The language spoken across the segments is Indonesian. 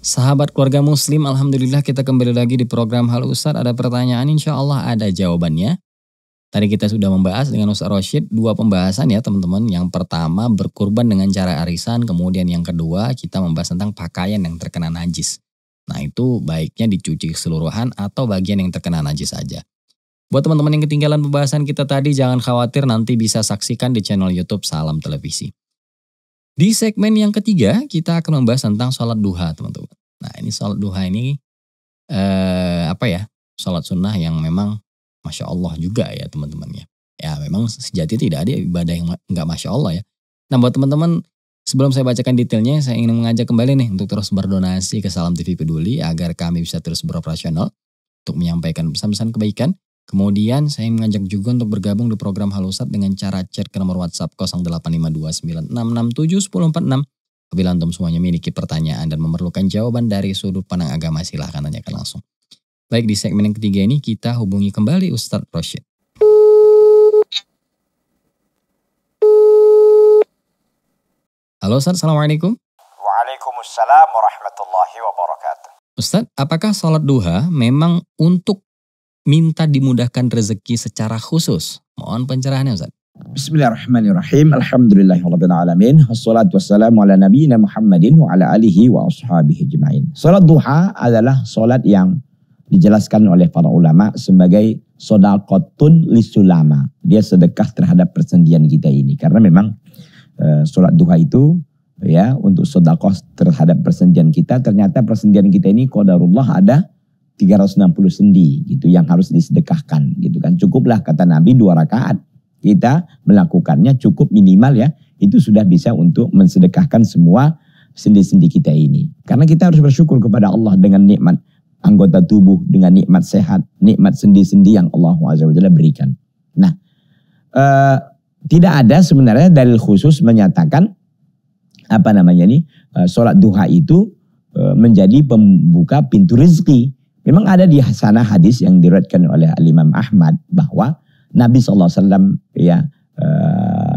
Sahabat keluarga muslim, Alhamdulillah kita kembali lagi di program Hal Ustadz. Ada pertanyaan, insya Allah ada jawabannya. Tadi kita sudah membahas dengan Ustaz Rashid dua pembahasan ya teman-teman. Yang pertama berkurban dengan cara arisan, kemudian yang kedua kita membahas tentang pakaian yang terkena najis. Nah itu baiknya dicuci keseluruhan atau bagian yang terkena najis saja. Buat teman-teman yang ketinggalan pembahasan kita tadi, jangan khawatir nanti bisa saksikan di channel Youtube Salam Televisi. Di segmen yang ketiga, kita akan membahas tentang sholat duha, teman-teman. Nah, ini sholat duha ini, eh, apa ya, sholat sunnah yang memang Masya Allah juga ya teman-teman ya. Ya memang sejati tidak ada ibadah yang nggak Masya Allah ya. Nah buat teman-teman Sebelum saya bacakan detailnya, saya ingin mengajak kembali nih untuk terus berdonasi ke Salam TV Peduli agar kami bisa terus beroperasional untuk menyampaikan pesan-pesan kebaikan Kemudian saya mengajak juga untuk bergabung di program Halosat dengan cara chat ke nomor WhatsApp 085296671046. Apabila antum semuanya memiliki pertanyaan dan memerlukan jawaban dari sudut pandang agama silahkan tanyakan langsung. Baik di segmen yang ketiga ini kita hubungi kembali Ustadz Rosyid. Halo Ustaz, Assalamualaikum. Waalaikumsalam warahmatullahi wabarakatuh. Ustaz, apakah sholat duha memang untuk minta dimudahkan rezeki secara khusus. Mohon pencerahannya Ustaz. Bismillahirrahmanirrahim. alamin. Wassalatu wassalamu ala nabiyina Muhammadin wa ala alihi wa ashabihi ajmain. Salat duha adalah salat yang dijelaskan oleh para ulama sebagai sodakotun lisulama. Dia sedekah terhadap persendian kita ini. Karena memang e, salat duha itu ya untuk sodakoh terhadap persendian kita. Ternyata persendian kita ini kodarullah ada 360 sendi gitu yang harus disedekahkan gitu kan. Cukuplah kata Nabi dua rakaat. Kita melakukannya cukup minimal ya. Itu sudah bisa untuk mensedekahkan semua sendi-sendi kita ini. Karena kita harus bersyukur kepada Allah dengan nikmat anggota tubuh, dengan nikmat sehat, nikmat sendi-sendi yang Allah Azza berikan. Nah, eh, tidak ada sebenarnya dalil khusus menyatakan apa namanya ini eh, sholat duha itu eh, menjadi pembuka pintu rezeki. Memang ada di sana hadis yang diriwayatkan oleh Imam Ahmad bahwa Nabi SAW ya e,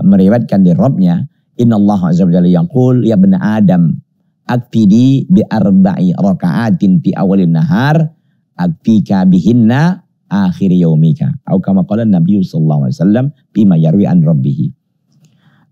meriwayatkan di Robnya, Inna Allah Azza wa Jalla yaqul ya bena Adam aktidi bi arba'i raka'atin fi awalin nahar aktika bihinna akhir yaumika. Atau kama qala Nabi sallallahu alaihi wasallam bima yarwi an rabbih.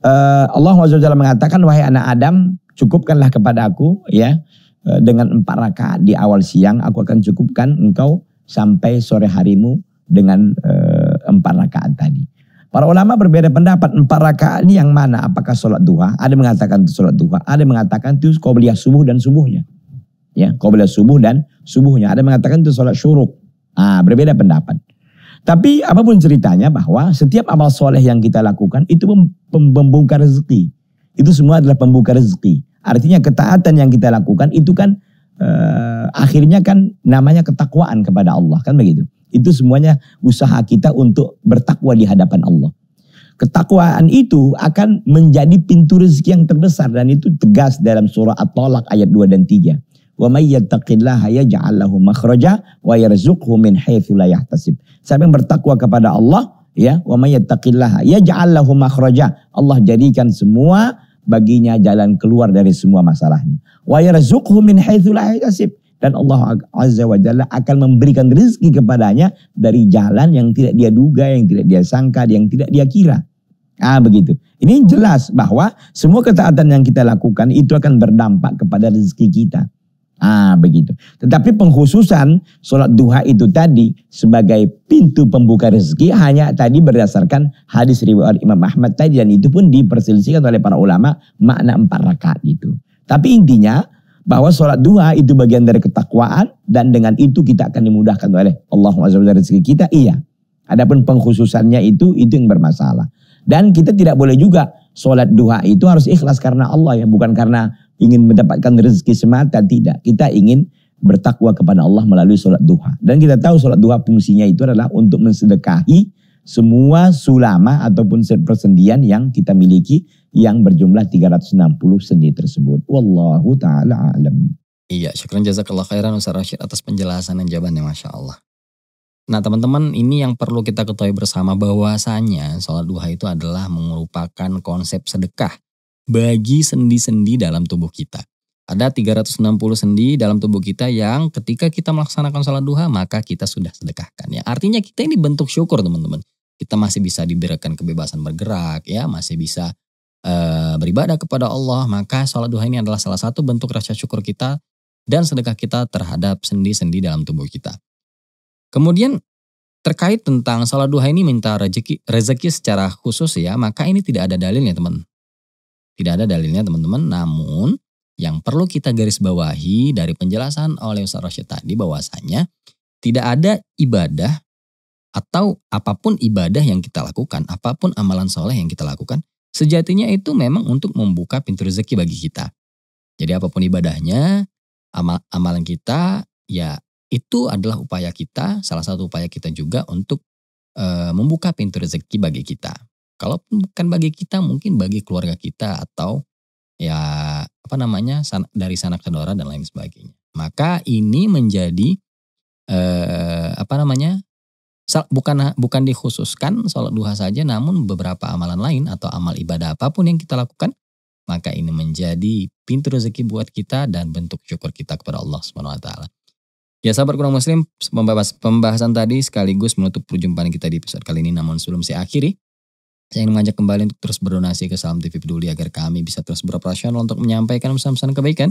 Eh, Allah Azza wa Jalla mengatakan wahai anak Adam, cukupkanlah kepada aku ya Eh, dengan empat rakaat di awal siang aku akan cukupkan engkau sampai sore harimu dengan eh, empat rakaat tadi. Para ulama berbeda pendapat empat rakaat ini yang mana? Apakah sholat duha? Ada mengatakan itu sholat duha, ada yang mengatakan itu qobliyah subuh dan subuhnya. Ya, qobliyah subuh dan subuhnya. Ada yang mengatakan itu sholat syuruk. Ah, berbeda pendapat. Tapi apapun ceritanya bahwa setiap amal soleh yang kita lakukan itu membuka rezeki. Itu semua adalah pembuka rezeki. Artinya ketaatan yang kita lakukan itu kan eh, akhirnya kan namanya ketakwaan kepada Allah kan begitu. Itu semuanya usaha kita untuk bertakwa di hadapan Allah. Ketakwaan itu akan menjadi pintu rezeki yang terbesar dan itu tegas dalam surah At-Talaq ayat 2 dan 3. Wa may yattaqillaha yaj'al lahu makhraja wa yarzuqhu min haitsu la yahtasib. Siapa yang bertakwa kepada Allah, ya, wa may yattaqillaha yaj'al lahu makhraja. Allah jadikan semua baginya jalan keluar dari semua masalahnya. Wa yarzuqhu min haitsu dan Allah Azza wa Jalla akan memberikan rezeki kepadanya dari jalan yang tidak dia duga, yang tidak dia sangka, yang tidak dia kira. Ah begitu. Ini jelas bahwa semua ketaatan yang kita lakukan itu akan berdampak kepada rezeki kita. Ah begitu. Tetapi pengkhususan sholat duha itu tadi sebagai pintu pembuka rezeki hanya tadi berdasarkan hadis riwayat Imam Ahmad tadi dan itu pun diperselisihkan oleh para ulama makna empat rakaat itu. Tapi intinya bahwa sholat duha itu bagian dari ketakwaan dan dengan itu kita akan dimudahkan oleh Allah SWT rezeki kita. Iya. Adapun pengkhususannya itu itu yang bermasalah. Dan kita tidak boleh juga sholat duha itu harus ikhlas karena Allah ya bukan karena ingin mendapatkan rezeki semata, tidak. Kita ingin bertakwa kepada Allah melalui sholat duha. Dan kita tahu sholat duha fungsinya itu adalah untuk mensedekahi semua sulama ataupun persendian yang kita miliki yang berjumlah 360 sendi tersebut. Wallahu ta'ala alam. Iya, syukran jazakallah khairan Ustaz Rashid atas penjelasan dan jawabannya Masya Allah. Nah teman-teman ini yang perlu kita ketahui bersama bahwasanya sholat duha itu adalah merupakan konsep sedekah bagi sendi-sendi dalam tubuh kita. Ada 360 sendi dalam tubuh kita yang ketika kita melaksanakan sholat duha maka kita sudah sedekahkan ya. Artinya kita ini bentuk syukur teman-teman. Kita masih bisa diberikan kebebasan bergerak ya, masih bisa uh, beribadah kepada Allah. Maka sholat duha ini adalah salah satu bentuk rasa syukur kita dan sedekah kita terhadap sendi-sendi dalam tubuh kita. Kemudian terkait tentang sholat duha ini minta rezeki, rezeki secara khusus ya, maka ini tidak ada dalilnya teman. Tidak ada dalilnya teman-teman, namun yang perlu kita garis bawahi dari penjelasan oleh Ustaz Rashid tadi bahwasanya tidak ada ibadah atau apapun ibadah yang kita lakukan, apapun amalan soleh yang kita lakukan, sejatinya itu memang untuk membuka pintu rezeki bagi kita. Jadi apapun ibadahnya, amal amalan kita, ya itu adalah upaya kita, salah satu upaya kita juga untuk e, membuka pintu rezeki bagi kita. Kalau bukan bagi kita mungkin bagi keluarga kita atau ya apa namanya dari sanak saudara dan lain sebagainya. Maka ini menjadi eh, apa namanya bukan bukan dikhususkan sholat duha saja, namun beberapa amalan lain atau amal ibadah apapun yang kita lakukan, maka ini menjadi pintu rezeki buat kita dan bentuk syukur kita kepada Allah Subhanahu Wa Taala. Ya sahabat kurang muslim, pembahasan tadi sekaligus menutup perjumpaan kita di episode kali ini. Namun sebelum saya akhiri, saya ingin mengajak kembali untuk terus berdonasi ke Salam TV Peduli agar kami bisa terus beroperasional untuk menyampaikan pesan-pesan kebaikan.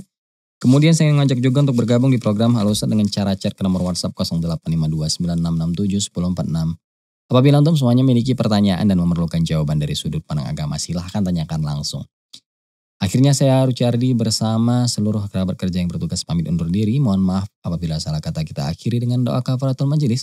Kemudian saya ingin mengajak juga untuk bergabung di program Halusan dengan cara chat ke nomor WhatsApp 085296671046. Apabila antum semuanya memiliki pertanyaan dan memerlukan jawaban dari sudut pandang agama, silahkan tanyakan langsung. Akhirnya saya Rucardi bersama seluruh kerabat kerja yang bertugas pamit undur diri. Mohon maaf apabila salah kata kita akhiri dengan doa kafaratul majelis.